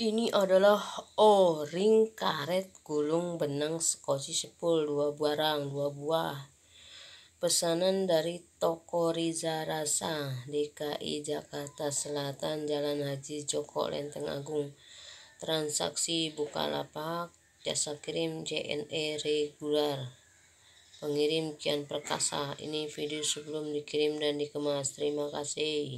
Ini adalah O-ring karet gulung benang skoci sepul dua barang dua buah. Pesanan dari Toko Riza Rasa, DKI Jakarta Selatan, Jalan Haji Joko Lenteng Agung. Transaksi buka lapak jasa kirim JNE reguler Pengirim Kian Perkasa. Ini video sebelum dikirim dan dikemas. Terima kasih.